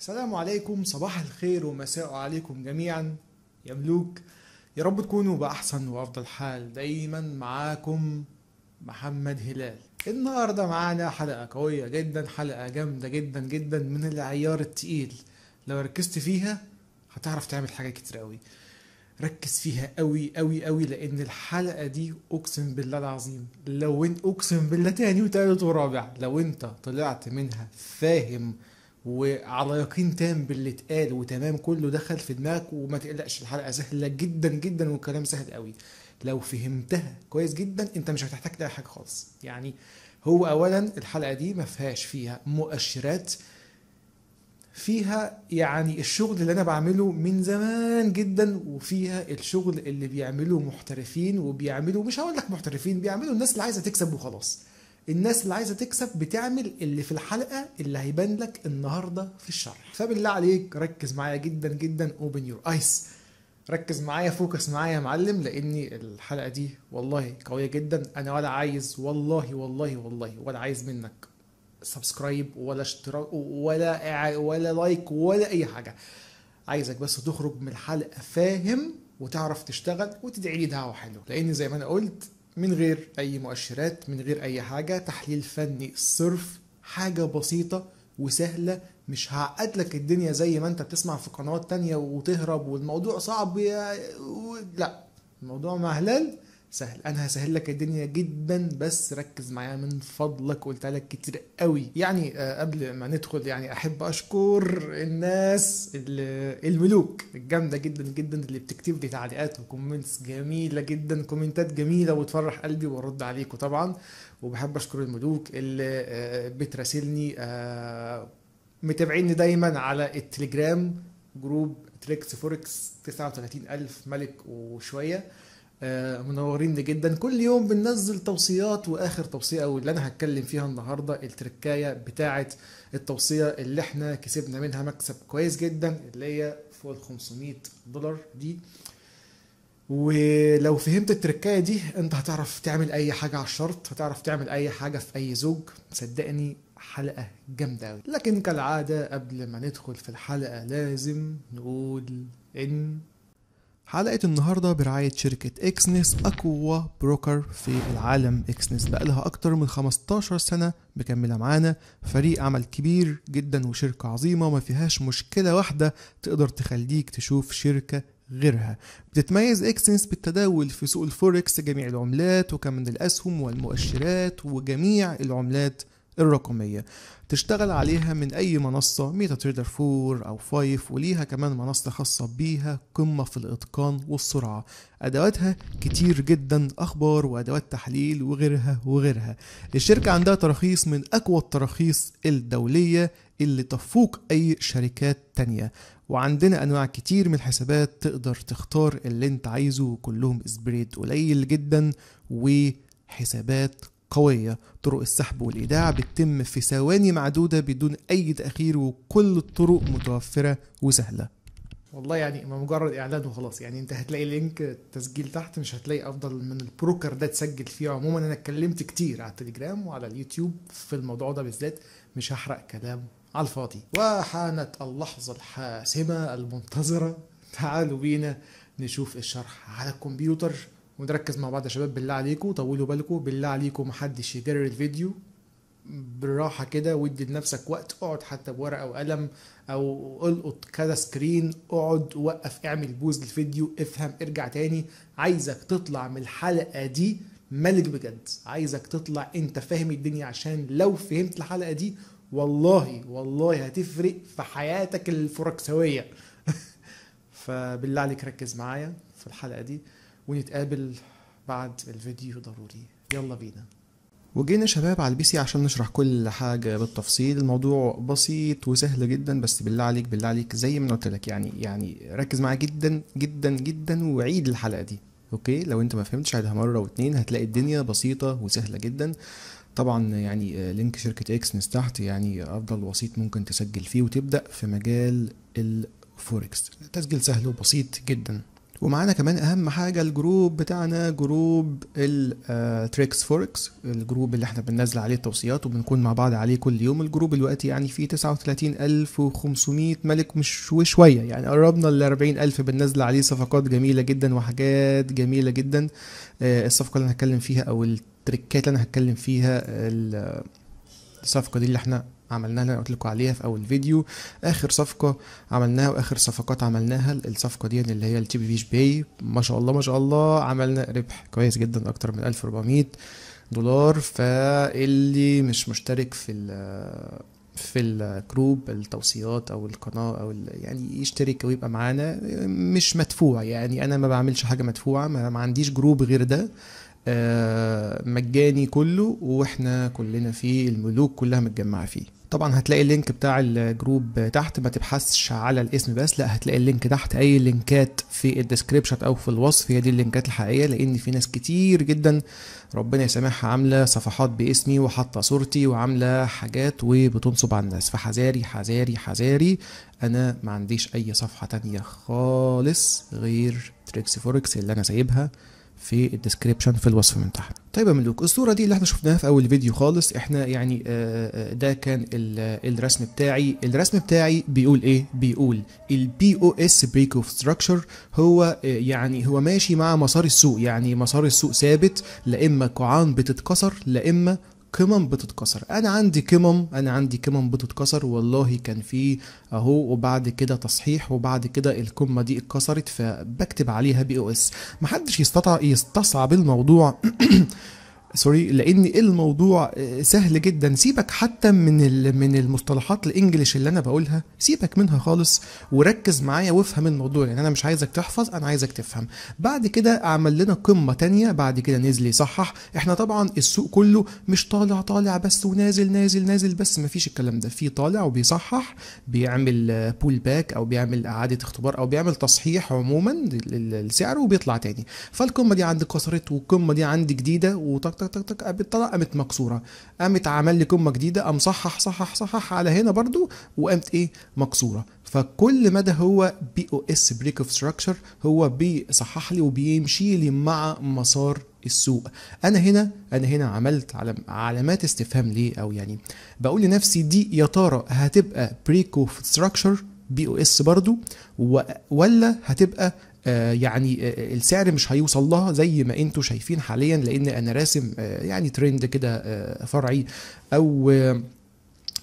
السلام عليكم صباح الخير ومساء عليكم جميعا يا ملوك يا رب تكونوا بأحسن وأفضل حال دايما معاكم محمد هلال النهاردة معانا حلقة قوية جدا حلقة جامدة جدا جدا من العيار التقيل لو ركزت فيها هتعرف تعمل حاجات كتير قوي ركز فيها قوي قوي قوي لان الحلقه دي اقسم بالله العظيم لو انت اقسم بالله تاني وتالت ورابع لو انت طلعت منها فاهم وعلى يقين تام باللي اتقال وتمام كله دخل في دماغك وما تقلقش الحلقه سهله جدا جدا والكلام سهل قوي لو فهمتها كويس جدا انت مش هتحتاج لاي حاجه خالص يعني هو اولا الحلقه دي ما فيهاش فيها مؤشرات فيها يعني الشغل اللي انا بعمله من زمان جدا وفيها الشغل اللي بيعمله محترفين وبيعملوا مش هقول لك محترفين بيعملوا الناس اللي عايزه تكسب وخلاص الناس اللي عايزه تكسب بتعمل اللي في الحلقه اللي هيبان لك النهارده في الشرح فبالله عليك ركز معايا جدا جدا اوبن يور ايس ركز معايا فوكس معايا يا معلم لاني الحلقه دي والله قويه جدا انا ولا عايز والله والله والله ولا عايز منك سبسكرايب ولا اشتراك ولا ولا لايك ولا اي حاجه عايزك بس تخرج من الحلقه فاهم وتعرف تشتغل وتدعي لي دعوه حلوه لان زي ما انا قلت من غير أي مؤشرات من غير أي حاجة تحليل فني صرف حاجة بسيطة وسهلة مش هعقد لك الدنيا زي ما انت بتسمع في قنوات تانية وتهرب والموضوع صعب يا... و... لا الموضوع مهلل سهل انا هسهل لك الدنيا جدا بس ركز معايا من فضلك قلتها لك كتير قوي يعني آه، قبل ما ندخل يعني احب اشكر الناس الملوك الجامده جدا جدا اللي بتكتب لي تعليقات وكومنتس جميله جدا كومنتات جميله وتفرح قلبي وارد عليكم طبعا وبحب اشكر الملوك اللي آه، بتراسلني آه، متابعيني دايما على التليجرام جروب تريكس فوركس 39000 ملك وشويه آه، منورين جدا كل يوم بننزل توصيات واخر توصيه او اللي انا هتكلم فيها النهارده التركايه بتاعه التوصيه اللي احنا كسبنا منها مكسب كويس جدا اللي هي فوق ال 500 دولار دي ولو فهمت التركايه دي انت هتعرف تعمل اي حاجه على الشرط هتعرف تعمل اي حاجه في اي زوج صدقني حلقه جامده قوي لكن كالعاده قبل ما ندخل في الحلقه لازم نقول ان حلقة النهاردة برعاية شركة اكسنس أقوى بروكر في العالم اكسنس بقى لها أكتر من 15 سنة مكملة معانا فريق عمل كبير جدا وشركة عظيمة ما فيهاش مشكلة واحدة تقدر تخليك تشوف شركة غيرها بتتميز اكسنس بالتداول في سوق الفوركس جميع العملات وكمان الأسهم والمؤشرات وجميع العملات الرقمية تشتغل عليها من أي منصة ميتا تريدر 4 أو 5 وليها كمان منصة خاصة بيها قمة في الإتقان والسرعة أدواتها كتير جدا أخبار وأدوات تحليل وغيرها وغيرها الشركة عندها تراخيص من أقوى التراخيص الدولية اللي تفوق أي شركات تانية وعندنا انواع كتير من الحسابات تقدر تختار اللي انت عايزه وكلهم سبريد قليل جدا وحسابات قوية طرق السحب والإيداع بتتم في ثواني معدودة بدون أي تأخير وكل الطرق متوفرة وسهلة والله يعني ما مجرد اعلان وخلاص يعني انت هتلاقي لينك تسجيل تحت مش هتلاقي افضل من البروكر ده تسجل فيه عموما انا اتكلمت كتير على التليجرام وعلى اليوتيوب في الموضوع ده بالذات مش هحرق كلام على الفاضي وحانت اللحظة الحاسمة المنتظرة تعالوا بينا نشوف الشرح على الكمبيوتر ونركز مع بعض يا شباب بالله عليكم طولوا بالكم بالله عليكم محدش يجرر الفيديو بالراحه كده وادي لنفسك وقت اقعد حتى بورقه وقلم او القط كذا سكرين اقعد وقف اعمل بوز للفيديو افهم ارجع تاني عايزك تطلع من الحلقه دي ملك بجد عايزك تطلع انت فاهم الدنيا عشان لو فهمت الحلقه دي والله والله هتفرق في حياتك الفركسويه فبالله عليك ركز معايا في الحلقه دي ونتقابل بعد الفيديو ضروري يلا بينا وجينا شباب على البي سي عشان نشرح كل حاجة بالتفصيل الموضوع بسيط وسهل جدا بس بالله عليك بالله عليك زي ما انا قلت لك يعني يعني ركز معايا جدا جدا جدا وعيد الحلقة دي اوكي لو انت ما فهمتش عيدها مرة واتنين هتلاقي الدنيا بسيطة وسهلة جدا طبعا يعني آه، لينك شركة اكس من تحت يعني افضل وسيط ممكن تسجل فيه وتبدأ في مجال الفوركس تسجيل سهل وبسيط جدا ومعانا كمان اهم حاجه الجروب بتاعنا جروب التريكس فوركس آه، الجروب اللي احنا بننزل عليه التوصيات وبنكون مع بعض عليه كل يوم الجروب دلوقتي يعني فيه 39500 ملك مش وشويه يعني قربنا ل 40000 بننزل عليه صفقات جميله جدا وحاجات جميله جدا آه، الصفقه اللي انا هتكلم فيها او التريكات اللي انا هتكلم فيها الصفقه دي اللي احنا عملناها اللي انا قلت لكم عليها في اول فيديو اخر صفقه عملناها واخر صفقات عملناها الصفقه دي اللي هي التي بي فيش باي ما شاء الله ما شاء الله عملنا ربح كويس جدا اكتر من 1400 دولار فاللي مش مشترك في في الجروب التوصيات او القناه او يعني يشترك ويبقى معانا مش مدفوع يعني انا ما بعملش حاجه مدفوعه ما عنديش جروب غير ده آه، مجاني كله واحنا كلنا فيه الملوك كلها متجمعه فيه طبعا هتلاقي اللينك بتاع الجروب تحت ما تبحثش على الاسم بس لا هتلاقي اللينك تحت اي لينكات في الديسكريبشن او في الوصف هي دي اللينكات الحقيقيه لان في ناس كتير جدا ربنا يسامحها عامله صفحات باسمي وحاطه صورتي وعامله حاجات وبتنصب على الناس فحذاري حذاري حذاري انا ما عنديش اي صفحه تانية خالص غير تريكس فوركس اللي انا سايبها في الديسكريبشن في الوصف من تحت طيب يا ملوك الصوره دي اللي احنا شفناها في اول فيديو خالص احنا يعني آه، آه، آه، ده كان الرسم بتاعي الرسم بتاعي بيقول ايه بيقول البي او اس بريك اوف ستراكشر هو يعني هو ماشي مع مسار السوق يعني مسار السوق ثابت لا اما قاعان بتتكسر لا اما قمم بتتكسر انا عندي قمم انا عندي قمم بتتكسر والله كان في اهو وبعد كده تصحيح وبعد كده القمه دي اتكسرت فبكتب عليها بي او اس محدش يستطع يستصعب الموضوع سوري لان الموضوع آه، سهل جدا سيبك حتى من من المصطلحات الانجليش اللي انا بقولها سيبك منها خالص وركز معايا وافهم الموضوع يعني انا مش عايزك تحفظ انا عايزك تفهم بعد كده عمل لنا قمه تانية بعد كده نزل يصحح احنا طبعا السوق كله مش طالع طالع بس ونازل نازل نازل بس مفيش الكلام ده في طالع وبيصحح بيعمل بول باك او بيعمل اعاده اختبار او بيعمل تصحيح عموما للسعر وبيطلع تاني فالقمه دي عندي كسرت والقمه دي عندي جديده و تك تك تك قامت طلع قامت مكسوره قامت عمل لي كمه جديده قام صحح صحح صحح على هنا برضو وقامت ايه مكسوره فكل مدى هو بي او اس بريك اوف ستراكشر هو بيصحح لي وبيمشي لي مع مسار السوق انا هنا انا هنا عملت علامات استفهام ليه او يعني بقول لنفسي دي يا ترى هتبقى بريك اوف ستراكشر بي او اس برضو ولا هتبقى آه، يعني آه، آه، السعر مش هيوصل لها زي ما انتوا شايفين حاليا لان انا راسم يعني ترند كده فرعي او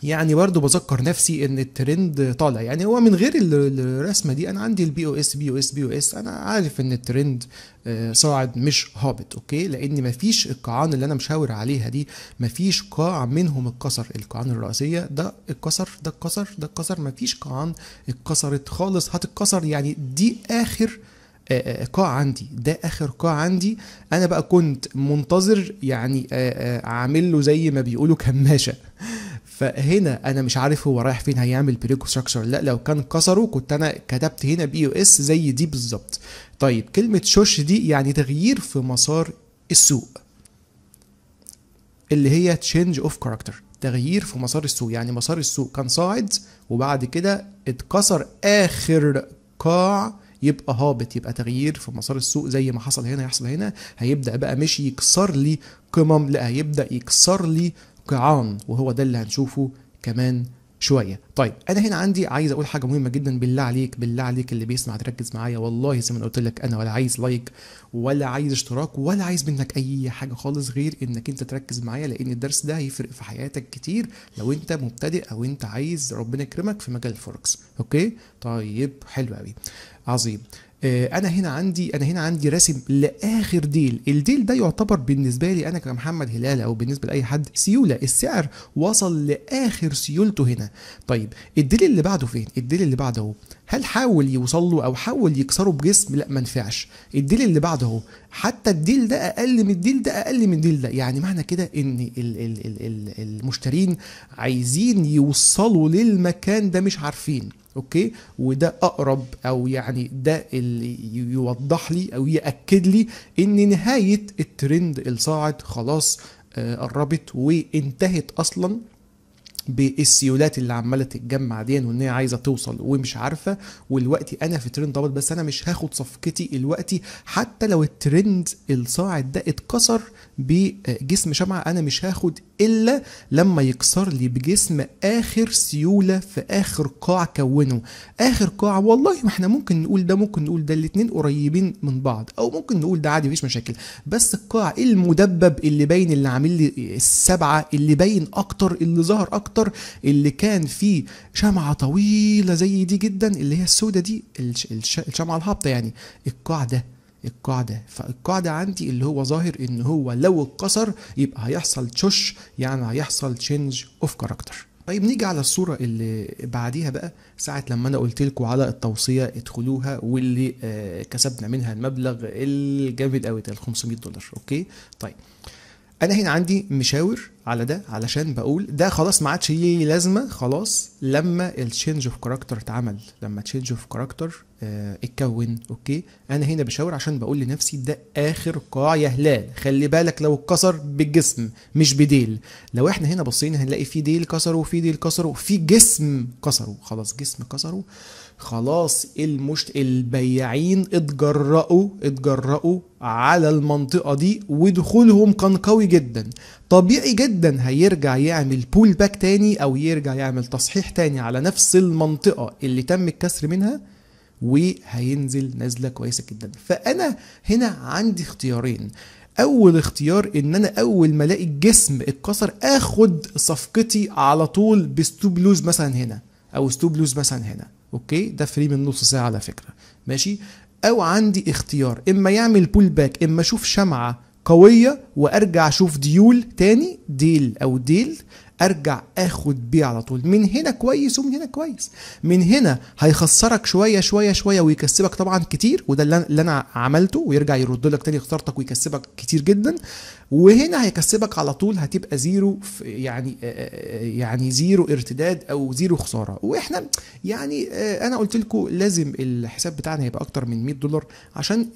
يعني برضو بذكر نفسي ان الترند طالع يعني هو من غير الرسمه دي انا عندي البي او اس بي او اس بي او اس انا عارف ان الترند آه، صاعد مش هابط اوكي لان مفيش القاعان اللي انا مشاور عليها دي مفيش قاع منهم اتكسر القاعان الرئيسيه ده اتكسر ده اتكسر ده اتكسر مفيش قاعان اتكسرت خالص هتتكسر يعني دي اخر آه، آه، قاع عندي ده اخر قاع عندي انا بقى كنت منتظر يعني عامل له زي ما بيقولوا كماشه فهنا انا مش عارف هو رايح فين هيعمل بريكوستراكشر ستراكشر لا لو كان كسره كنت انا كتبت هنا بي يو اس زي دي بالظبط طيب كلمه شوش دي يعني تغيير في مسار السوق اللي هي تشينج اوف كاركتر تغيير في مسار السوق يعني مسار السوق كان صاعد وبعد كده اتكسر اخر قاع يبقى هابط يبقى تغيير في مسار السوق زي ما حصل هنا يحصل هنا هيبدا بقى مشي يكسر لي قمم لا هيبدا يكسر لي قيعان وهو ده اللي هنشوفه كمان شويه طيب انا هنا عندي عايز اقول حاجه مهمه جدا بالله عليك بالله عليك اللي بيسمع تركز معايا والله زي ما قلت لك انا ولا عايز لايك ولا عايز اشتراك ولا عايز منك اي حاجه خالص غير انك انت تركز معايا لان الدرس ده هيفرق في حياتك كتير لو انت مبتدئ او انت عايز ربنا يكرمك في مجال الفوركس اوكي طيب حلو قوي عظيم آه، انا هنا عندي انا هنا عندي راسم لاخر ديل الديل ده يعتبر بالنسبه لي انا كمحمد هلال او بالنسبه لاي حد سيوله السعر وصل لاخر سيولته هنا طيب الديل اللي بعده فين الديل اللي بعده اهو هل حاول يوصل له او حاول يكسره بجسم لا ما نفعش الديل اللي بعده اهو حتى الديل ده اقل من الديل ده اقل من الديل ده يعني معنى كده ان ال ال ال المشترين عايزين يوصلوا للمكان ده مش عارفين اوكي وده اقرب او يعني ده اللي يوضح لي او ياكد لي ان نهايه الترند الصاعد خلاص آه، قربت وانتهت اصلا بالسيولات اللي عماله تتجمع دي وان هي عايزه توصل ومش عارفه والوقت انا في ترند ضابط بس انا مش هاخد صفقتي الوقتي حتى لو الترند الصاعد ده اتكسر بجسم شمعه انا مش هاخد الا لما يكسر لي بجسم اخر سيوله في اخر قاع كونه اخر قاع والله ما احنا ممكن نقول ده ممكن نقول ده الاثنين قريبين من بعض او ممكن نقول ده عادي مفيش مشاكل بس القاع المدبب اللي باين اللي عامل لي السبعه اللي باين اكتر اللي ظهر اكتر الخطر اللي كان فيه شمعه طويله زي دي جدا اللي هي السودة دي الشمعه الهابطه يعني القاع ده القاع ده فالقاع ده عندي اللي هو ظاهر ان هو لو اتكسر يبقى هيحصل تشوش يعني هيحصل تشينج اوف كاركتر طيب نيجي على الصورة اللي بعديها بقى ساعة لما أنا قلت لكم على التوصية ادخلوها واللي آه كسبنا منها المبلغ الجامد قوي ده ال 500 دولار أوكي طيب انا هنا عندي مشاور على ده علشان بقول ده خلاص ما عادش ليه لازمه خلاص لما التشينج اوف كاركتر اتعمل لما تشينج اوف كاركتر اتكون اوكي انا هنا بشاور عشان بقول لنفسي ده اخر قاع يا هلال خلي بالك لو اتكسر بالجسم مش بديل لو احنا هنا بصينا هنلاقي في ديل كسره وفي ديل كسره وفي جسم كسره خلاص جسم كسره خلاص المشت... البياعين اتجرأوا اتجرأوا على المنطقة دي ودخولهم كان قوي جدا طبيعي جدا هيرجع يعمل بول باك تاني او يرجع يعمل تصحيح تاني على نفس المنطقة اللي تم الكسر منها وهينزل نزلة كويسة جدا فأنا هنا عندي اختيارين اول اختيار ان انا اول ما الاقي الجسم اتكسر اخد صفقتي على طول بستوب لوز مثلا هنا او ستوب لوز مثلا هنا اوكي ده فري من نص ساعه على فكره ماشي او عندي اختيار اما يعمل بول باك اما اشوف شمعه قويه وارجع اشوف ديول تاني ديل او ديل ارجع اخد بيه على طول من هنا كويس ومن هنا كويس من هنا هيخسرك شويه شويه شويه ويكسبك طبعا كتير وده اللي انا عملته ويرجع يرد لك تاني خسارتك ويكسبك كتير جدا وهنا هيكسبك على طول هتبقى زيرو يعني يعني زيرو ارتداد او زيرو خساره واحنا يعني انا قلت لكم لازم الحساب بتاعنا يبقى اكتر من 100 دولار عشان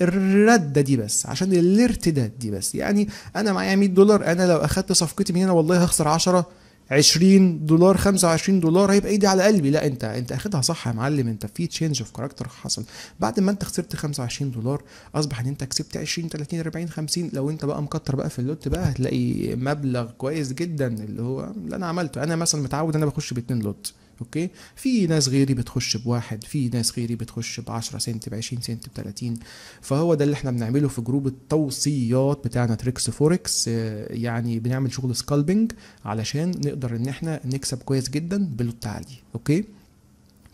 الرده دي بس عشان الارتداد دي بس يعني انا معايا 100 دولار انا لو اخدت صفقتي من هنا والله هخسر 10 20 دولار 25 دولار هيبقى ايدي على قلبي لا انت انت اخدها صح يا معلم انت في تشينج اوف كاركتر حصل بعد ما انت خسرت 25 دولار اصبح ان انت كسبت 20 30 40 50 لو انت بقى مكتر بقى في اللوت بقى هتلاقي مبلغ كويس جدا اللي هو اللي انا عملته انا مثلا متعود انا بخش ب 2 لوت اوكي في ناس غيري بتخش بواحد في ناس غيري بتخش ب 10 سنت ب 20 سنت ب 30 فهو ده اللي احنا بنعمله في جروب التوصيات بتاعنا تريكس فوركس آه، يعني بنعمل شغل سكالبنج علشان نقدر ان احنا نكسب كويس جدا بالتعالي اوكي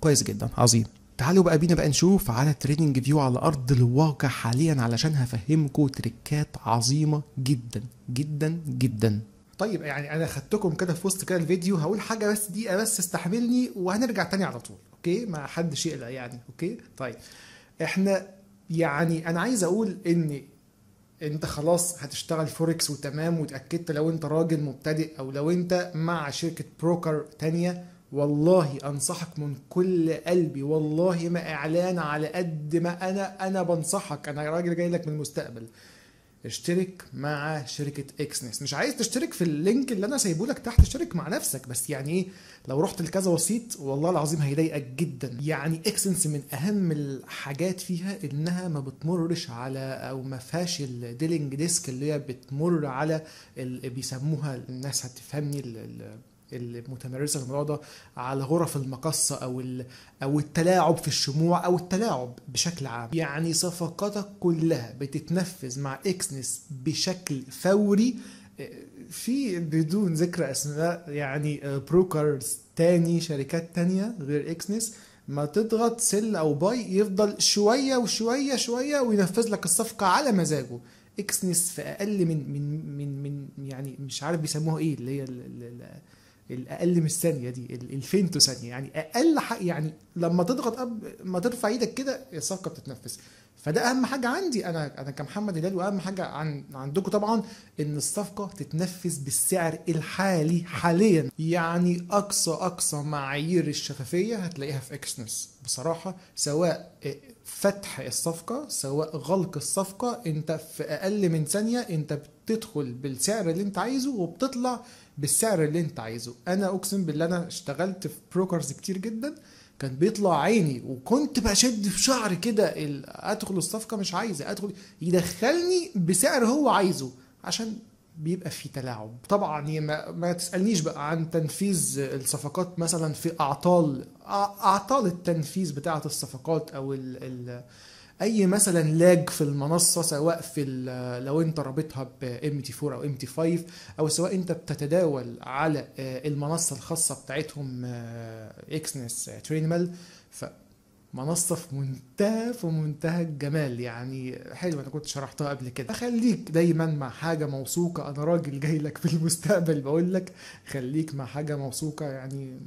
كويس جدا عظيم تعالوا بقى بينا بقى نشوف على تريدنج فيو على ارض الواقع حاليا علشان هفهمكم تريكات عظيمه جدا جدا جدا طيب يعني انا خدتكم كده في وسط كده الفيديو هقول حاجه بس دقيقه بس استحملني وهنرجع تاني على طول اوكي ما حدش يقلق يعني اوكي طيب احنا يعني انا عايز اقول ان انت خلاص هتشتغل فوركس وتمام وتاكدت لو انت راجل مبتدئ او لو انت مع شركه بروكر تانية والله انصحك من كل قلبي والله ما اعلان على قد ما انا انا بنصحك انا راجل جاي لك من المستقبل اشترك مع شركه اكسنس مش عايز تشترك في اللينك اللي انا سايبه لك تحت اشترك مع نفسك بس يعني ايه لو رحت لكذا وسيط والله العظيم هيضايقك جدا يعني اكسنس من اهم الحاجات فيها انها ما بتمرش على او ما فيهاش الديلينج ديسك اللي هي بتمر على اللي بيسموها الناس هتفهمني المتمرسه في الموضوع ده على غرف المقصه او او التلاعب في الشموع او التلاعب بشكل عام يعني صفقاتك كلها بتتنفذ مع اكسنس بشكل فوري في بدون ذكر اسماء يعني بروكرز تاني شركات تانية غير اكسنس ما تضغط سل او باي يفضل شويه وشويه شويه وينفذ لك الصفقه على مزاجه اكسنس في اقل من من من من يعني مش عارف بيسموها ايه اللي هي الاقل من الثانيه دي الفينتو ثانيه يعني اقل حق يعني لما تضغط أب ما ترفع ايدك كده الصفقه بتتنفذ فده اهم حاجه عندي انا انا كمحمد هلال واهم حاجه عن عندكم طبعا ان الصفقه تتنفذ بالسعر الحالي حاليا يعني اقصى اقصى معايير الشفافيه هتلاقيها في اكسنس بصراحه سواء فتح الصفقه سواء غلق الصفقه انت في اقل من ثانيه انت بتدخل بالسعر اللي انت عايزه وبتطلع بالسعر اللي انت عايزه انا اقسم بالله انا اشتغلت في بروكرز كتير جدا كان بيطلع عيني وكنت بشد في شعري كده ادخل الصفقه مش عايزه ادخل يدخلني بسعر هو عايزه عشان بيبقى في تلاعب طبعا ما, ما تسالنيش بقى عن تنفيذ الصفقات مثلا في اعطال اعطال التنفيذ بتاعه الصفقات او ال اي مثلا لاج في المنصه سواء في لو انت رابطها ام تي 4 او ام تي 5 او سواء انت بتتداول على آه، المنصه الخاصه بتاعتهم اكسنس آه، ترينمال آه، ف منصة في منتهى في منتهى الجمال يعني حلو انا كنت شرحتها قبل كده خليك دايما مع حاجة موثوقة انا راجل جاي لك في المستقبل بقول لك خليك مع حاجة موثوقة يعني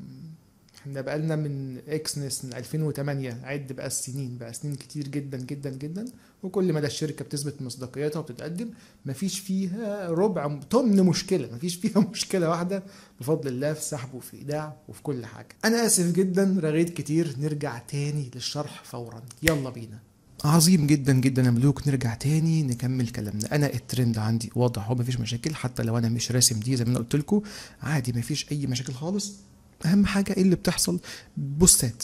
احنا بقالنا من اكس نس من 2008 عد بقى السنين بقى سنين كتير جدا جدا جدا وكل مدى الشركه بتثبت مصداقيتها وبتتقدم مفيش فيها ربع طن مشكله مفيش فيها مشكله واحده بفضل الله في سحب وفي ايداع وفي كل حاجه انا اسف جدا رغيت كتير نرجع تاني للشرح فورا يلا بينا عظيم جدا جدا يا ملوك نرجع تاني نكمل كلامنا انا الترند عندي واضح هو مفيش مشاكل حتى لو انا مش راسم دي زي ما انا قلت لكم عادي مفيش اي مشاكل خالص اهم حاجه ايه اللي بتحصل بوستات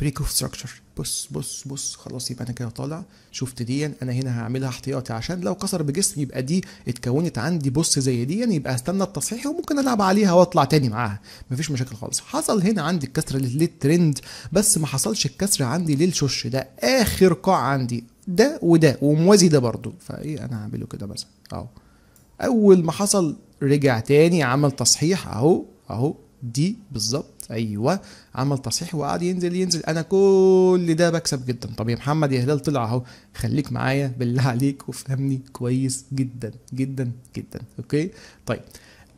بريك اوف ستراكشر بص بص بص خلاص يبقى انا كده طالع شفت دي انا هنا هعملها احتياطي عشان لو كسر بجسم يبقى دي اتكونت عندي بص زي دي يعني يبقى استنى التصحيح وممكن العب عليها واطلع تاني معاها مفيش مشاكل خالص حصل هنا عندي الكسر للترند بس ما حصلش الكسر عندي للشش ده اخر قاع عندي ده وده وموازي ده برضو فايه انا هعمله كده مثلا اهو اول ما حصل رجع تاني عمل تصحيح اهو اهو دي بالظبط ايوه عمل تصحيح وقعد ينزل ينزل انا كل ده بكسب جدا طب يا محمد يا هلال طلع اهو خليك معايا بالله عليك وافهمني كويس جدا جدا جدا اوكي طيب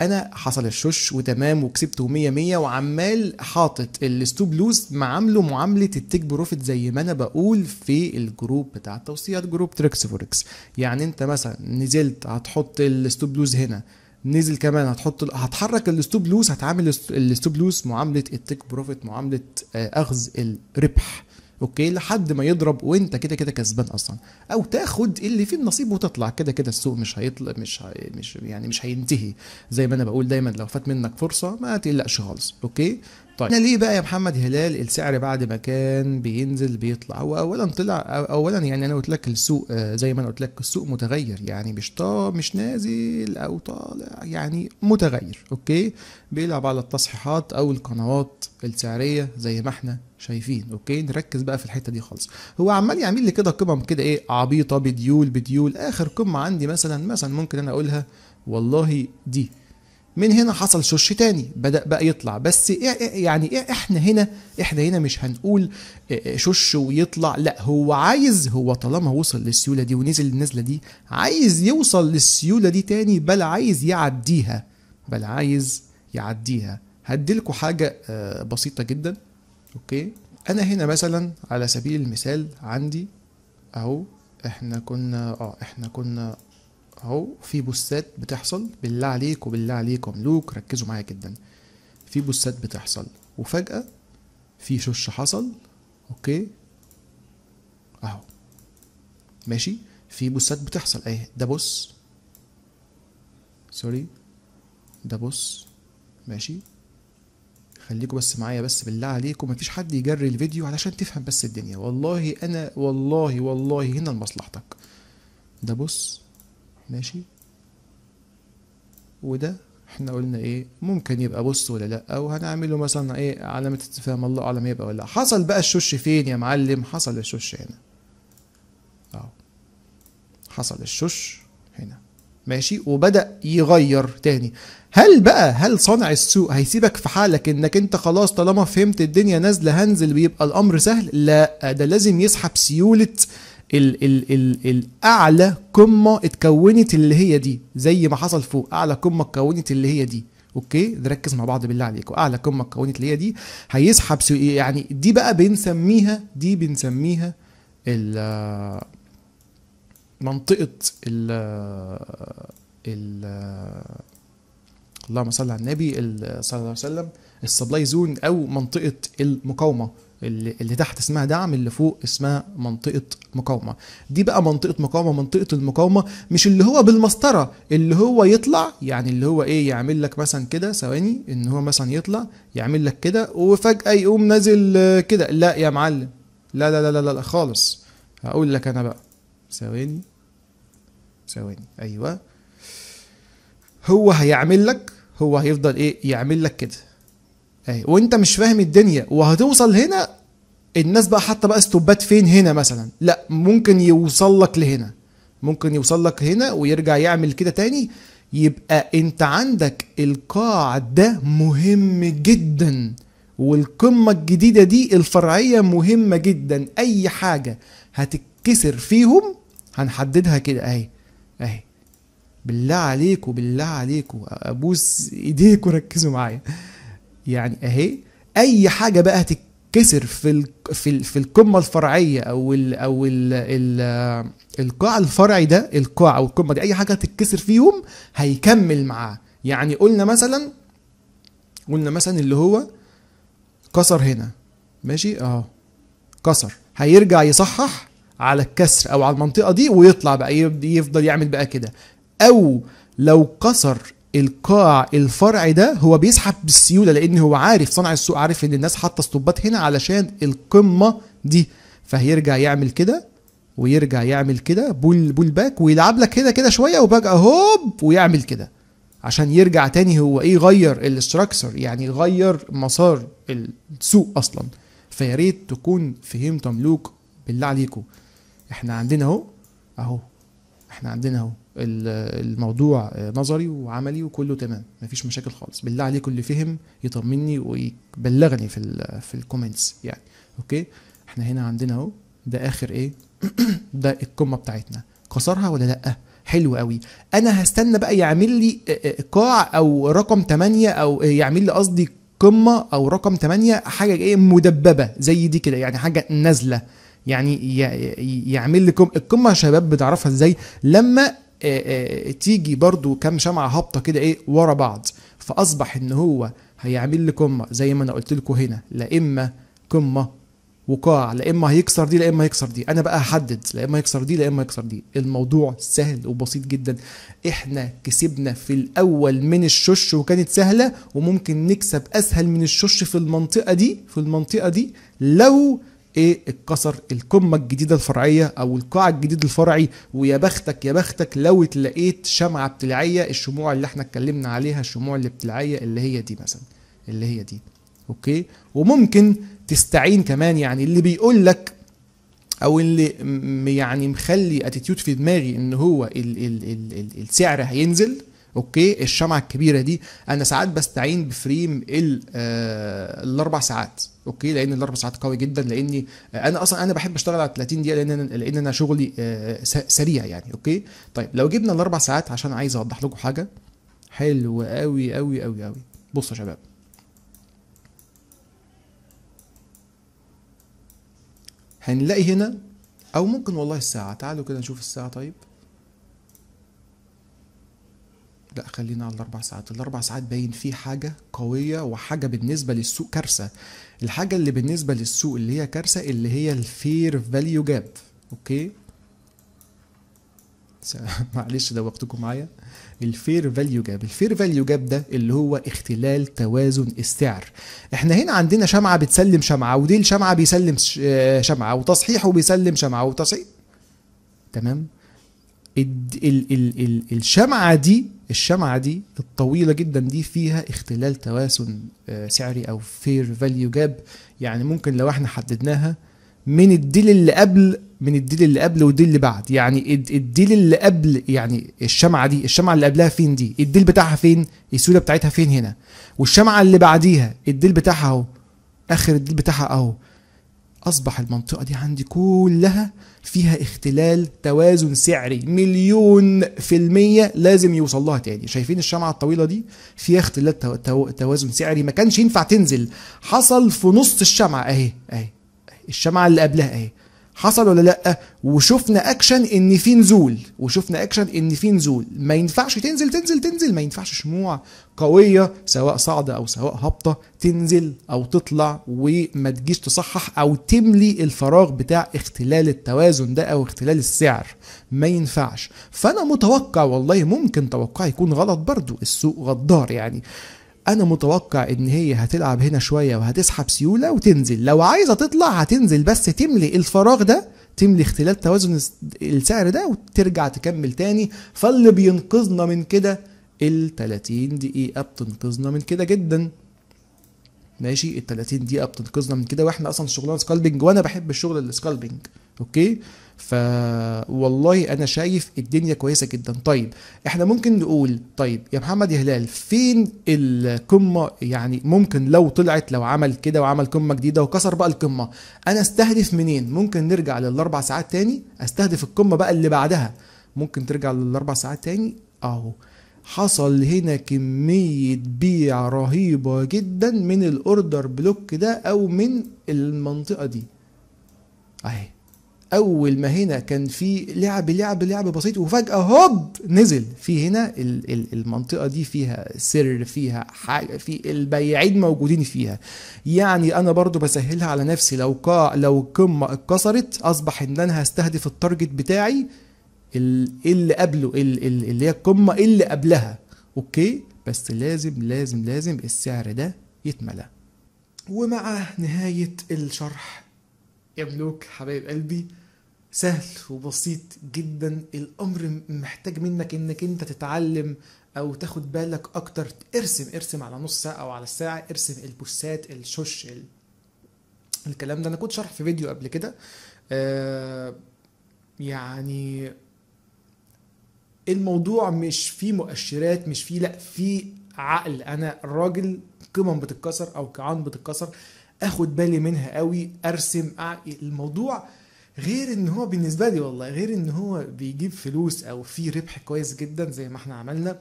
انا حصل الشوش وتمام وكسبت 100 100 وعمال حاطط الستوب لوز معامله معامله التيك بروفيت زي ما انا بقول في الجروب بتاع التوصيات جروب تريكس فوركس يعني انت مثلا نزلت هتحط الستوب لوز هنا نزل كمان هتحط هتحرك الستوب لوس هتعامل الستوب لوس معامله التيك بروفيت معامله آه، اخذ الربح اوكي لحد ما يضرب وانت كده كده كسبان اصلا او تاخد اللي فيه النصيب وتطلع كده كده السوق مش هيطلع مش هي مش يعني مش هينتهي زي ما انا بقول دايما لو فات منك فرصه ما تقلقش خالص اوكي طيب ليه بقى يا محمد هلال السعر بعد ما كان بينزل بيطلع هو اولا طلع اولا يعني انا قلت لك السوق آه، زي ما انا قلت لك السوق متغير يعني مش طا مش نازل او طالع يعني متغير اوكي بيلعب على التصحيحات او القنوات السعريه زي ما احنا شايفين اوكي نركز بقى في الحته دي خالص هو عمال يعمل لي كده قمم كده ايه عبيطه بديول بديول اخر قمه عندي مثلا مثلا ممكن انا اقولها والله دي من هنا حصل شوش تاني بدأ بقى يطلع بس إيه- إيه- إيه- يعني احنا هنا احنا هنا مش هنقول آه، آه، شوش ويطلع لا هو عايز هو طالما وصل للسيولة دي ونزل النزلة دي عايز يوصل للسيولة دي تاني بل عايز يعديها بل عايز يعديها هديلكوا حاجة آه، بسيطة جدا اوكي انا هنا مثلا على سبيل المثال عندي اهو احنا كنا اه احنا كنا اهو في بوستات بتحصل بالله عليك وبالله عليك ملوك ركزوا معايا جدا في بوستات بتحصل وفجأة في شش حصل اوكي اهو ماشي في بوستات بتحصل اهي ده بص سوري ده بص ماشي خليكوا بس معايا بس بالله عليكم مفيش حد يجري الفيديو علشان تفهم بس الدنيا والله انا والله والله هنا لمصلحتك ده بص ماشي وده احنا قلنا ايه ممكن يبقى بص ولا لا او هنعمل له مثلا ايه علامه استفهام الله اعلم يبقى ولا لا حصل بقى الشوش فين يا معلم حصل الشوش هنا اهو حصل الشوش هنا ماشي وبدا يغير تاني هل بقى هل صانع السوق هيسيبك في حالك انك انت خلاص طالما فهمت الدنيا نازله هنزل بيبقى الامر سهل لا ده لازم يسحب سيوله ال ال ال الاعلى قمه اتكونت اللي هي دي زي ما حصل فوق اعلى قمه اتكونت اللي هي دي اوكي نركز مع بعض بالله عليكم اعلى قمه اتكونت اللي هي دي هيسحب يعني دي بقى بنسميها دي بنسميها ال منطقه ال ال اللهم صل على النبي صلى الله عليه وسلم السبلاي زون او منطقه المقاومه اللي, اللي تحت اسمها دعم اللي فوق اسمها منطقه مقاومه دي بقى منطقه مقاومه منطقه المقاومه مش اللي هو بالمسطره اللي هو يطلع يعني اللي هو ايه يعمل لك مثلا كده ثواني ان هو مثلا يطلع يعمل لك كده وفجاه يقوم نازل كده لا يا معلم لا لا لا لا لا خالص هقول لك انا بقى ثواني ثواني ايوه هو هيعمل لك هو هيفضل ايه يعمل لك كده إيه، وانت مش فاهم الدنيا وهتوصل هنا الناس بقى حتى بقى استوبات فين هنا مثلا لا ممكن يوصل لك لهنا ممكن يوصل لك هنا ويرجع يعمل كده تاني يبقى انت عندك القاعدة مهم جدا والقمة الجديدة دي الفرعية مهمة جدا اي حاجة هتتكسر فيهم هنحددها كده اهي اهي بالله عليكم بالله عليكم ابوس ايديكم ركزوا معايا يعني اهي اي حاجه بقى هتتكسر في ال في ال في القمه الفرعيه او ال او ال ال القاع الفرعي ده القاع او القمه دي اي حاجه هتتكسر فيهم هيكمل معاه يعني قلنا مثلا قلنا مثلا اللي هو كسر هنا ماشي اه كسر هيرجع يصحح على الكسر او على المنطقه دي ويطلع بقى يفضل يعمل بقى كده او لو كسر القاع الفرع ده هو بيسحب بالسيوله لان هو عارف صانع السوق عارف ان الناس حاطه ستوبات هنا علشان القمه دي فهيرجع يعمل كده ويرجع يعمل كده بول بول باك ويلعب لك هنا كده شويه وبقى هوب ويعمل كده عشان يرجع تاني هو ايه غير الاستراكشر يعني غير مسار السوق اصلا فيا ريت تكون فهمت ملوك بالله عليكم احنا عندنا اهو اهو احنا عندنا اهو الموضوع نظري وعملي وكله تمام مفيش مشاكل خالص بالله عليكم اللي فهم يطمني ويبلغني في في الكومنتس يعني اوكي احنا هنا عندنا اهو ده اخر ايه ده القمه بتاعتنا كسرها ولا لا حلو قوي انا هستنى بقى يعمل لي قاع او رقم 8 او يعمل لي قصدي قمه او رقم 8 حاجه ايه مدببه زي دي كده يعني حاجه نازله يعني يعمل لي القمه يا شباب بتعرفها ازاي لما آه، آه، تيجي برضو كام شمعه هابطه كده ايه ورا بعض فاصبح ان هو هيعمل لي قمه زي ما انا قلت لكم هنا لا اما قمه وقاع لا اما هيكسر دي لا اما هيكسر دي انا بقى هحدد لا اما هيكسر دي لا اما هيكسر دي الموضوع سهل وبسيط جدا احنا كسبنا في الاول من الشش وكانت سهله وممكن نكسب اسهل من الشش في المنطقه دي في المنطقه دي لو ايه اتكسر القمه الجديده الفرعيه او القاع الجديد الفرعي ويا بختك يا بختك لو اتلقيت شمعه ابتلاعيه الشموع اللي احنا اتكلمنا عليها الشموع الابتلاعيه اللي هي دي مثلا اللي هي دي اوكي وممكن تستعين كمان يعني اللي بيقول لك او اللي يعني مخلي اتيتيود في دماغي ان هو ال ال ال ال السعر هينزل اوكي الشمعه الكبيره دي انا ساعات بستعين بفريم ال آه، الاربع ساعات اوكي لان الاربع ساعات قوي جدا لاني آه، انا اصلا انا بحب اشتغل على 30 دقيقه لان أنا لان انا شغلي آه، سريع يعني اوكي طيب لو جبنا الاربع ساعات عشان عايز اوضح لكم حاجه حلو قوي قوي قوي قوي بصوا يا شباب هنلاقي هنا او ممكن والله الساعه تعالوا كده نشوف الساعه طيب لا خلينا على الاربع ساعات الاربع ساعات باين فيه حاجه قويه وحاجه بالنسبه للسوق كارثه الحاجه اللي بالنسبه للسوق اللي هي كارثه اللي هي الفير فاليو جاب اوكي معلش ده وقتكم معايا الفير فاليو جاب الفير فاليو جاب ده اللي هو اختلال توازن السعر احنا هنا عندنا شمعه بتسلم شمعه وديل آه، شمعه بيسلم شمعه وتصحيح وبيسلم شمعه وتصحيح تمام ال ال ال الشمعة دي الشمعة دي الطويلة جدا دي فيها اختلال توازن آه، سعري او فير فاليو جاب يعني ممكن لو احنا حددناها من الديل اللي قبل من الديل اللي قبل والديل اللي بعد يعني الديل اللي قبل يعني الشمعه دي الشمعه اللي قبلها فين دي الديل بتاعها فين السيوله بتاعتها فين هنا والشمعه اللي بعديها الديل بتاعها اهو اخر الديل بتاعها اهو أصبح المنطقة دي عندي كلها فيها اختلال توازن سعري مليون في المية لازم يوصل لها تاني شايفين الشمعة الطويلة دي فيها اختلال تو... تو... توازن سعري ما كانش ينفع تنزل حصل في نص الشمعة اهي اهي الشمعة اللي قبلها اهي حصل ولا لا وشفنا اكشن ان في نزول وشفنا اكشن ان في نزول ما ينفعش تنزل تنزل تنزل ما ينفعش شموع قويه سواء صاعده او سواء هابطه تنزل او تطلع وما تجيش تصحح او تملي الفراغ بتاع اختلال التوازن ده او اختلال السعر ما ينفعش فانا متوقع والله ممكن توقعي يكون غلط برضو السوق غدار يعني انا متوقع ان هي هتلعب هنا شويه وهتسحب سيوله وتنزل لو عايزه تطلع هتنزل بس تملي الفراغ ده تملي اختلال توازن السعر ده وترجع تكمل تاني فاللي بينقذنا من كده ال 30 دقيقه بتنقذنا من كده جدا ماشي ال 30 دقيقه بتنقذنا من كده واحنا اصلا شغلنا سكالبنج وانا بحب الشغل السكالبنج اوكي فوالله انا شايف الدنيا كويسه جدا طيب احنا ممكن نقول طيب يا محمد يا هلال فين القمه يعني ممكن لو طلعت لو عمل كده وعمل قمه جديده وكسر بقى القمه انا استهدف منين ممكن نرجع للاربع ساعات تاني استهدف القمه بقى اللي بعدها ممكن ترجع للاربع ساعات تاني اهو حصل هنا كمية بيع رهيبة جدا من الاوردر بلوك ده او من المنطقة دي اهي اول ما هنا كان في لعب لعب لعب بسيط وفجاه هوب نزل في هنا المنطقه دي فيها سر فيها حاجه في البياعين موجودين فيها يعني انا برضو بسهلها على نفسي لو قا لو قمه اتكسرت اصبح ان انا هستهدف التارجت بتاعي اللي قبله اللي هي القمه اللي قبلها اوكي بس لازم لازم لازم السعر ده يتملى ومع نهايه الشرح يا ملوك حبايب قلبي سهل وبسيط جدا الامر محتاج منك انك انت تتعلم او تاخد بالك اكتر ارسم ارسم على نص ساعه او على الساعه ارسم البوستات الشوش ال... الكلام ده انا كنت شرح في فيديو قبل كده آه يعني الموضوع مش فيه مؤشرات مش فيه لا فيه عقل انا راجل قمم بتتكسر او كعان بتتكسر اخد بالي منها قوي ارسم الموضوع غير ان هو بالنسبه لي والله غير ان هو بيجيب فلوس او في ربح كويس جدا زي ما احنا عملنا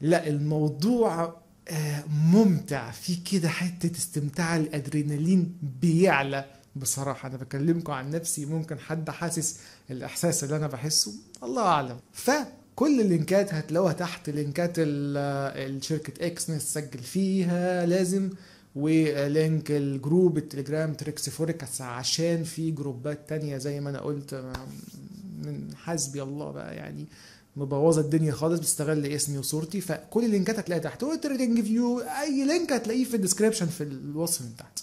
لا الموضوع آه، ممتع في كده حته استمتاع الادرينالين بيعلى بصراحة أنا بكلمكم عن نفسي ممكن حد حاسس الإحساس اللي أنا بحسه الله أعلم فكل اللينكات هتلاقوها تحت لينكات الشركة آه، إكس نسجل فيها لازم ولينك الجروب التليجرام تريكس فوركس عشان في جروبات تانية زي ما انا قلت من حسبي الله بقى يعني مبوظه الدنيا خالص بتستغل اسمي وصورتي فكل اللينكات هتلاقيها تحت والتريدنج فيو اي لينك هتلاقيه في الديسكربشن في الوصف من تحت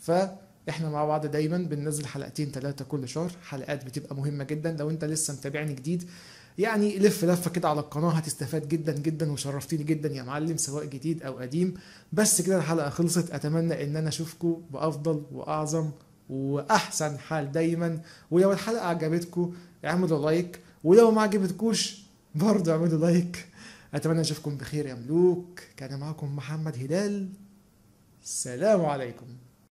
فاحنا مع بعض دايما بننزل حلقتين ثلاثه كل شهر حلقات بتبقى مهمه جدا لو انت لسه متابعني جديد يعني لف لفه كده على القناه هتستفاد جدا جدا وشرفتيني جدا يا معلم سواء جديد او قديم بس كده الحلقه خلصت اتمنى ان انا اشوفكم بافضل واعظم واحسن حال دايما ولو الحلقه عجبتكم اعملوا لايك ولو ما عجبتكوش برضه اعملوا لايك اتمنى اشوفكم بخير يا ملوك كان معكم محمد هلال سلام عليكم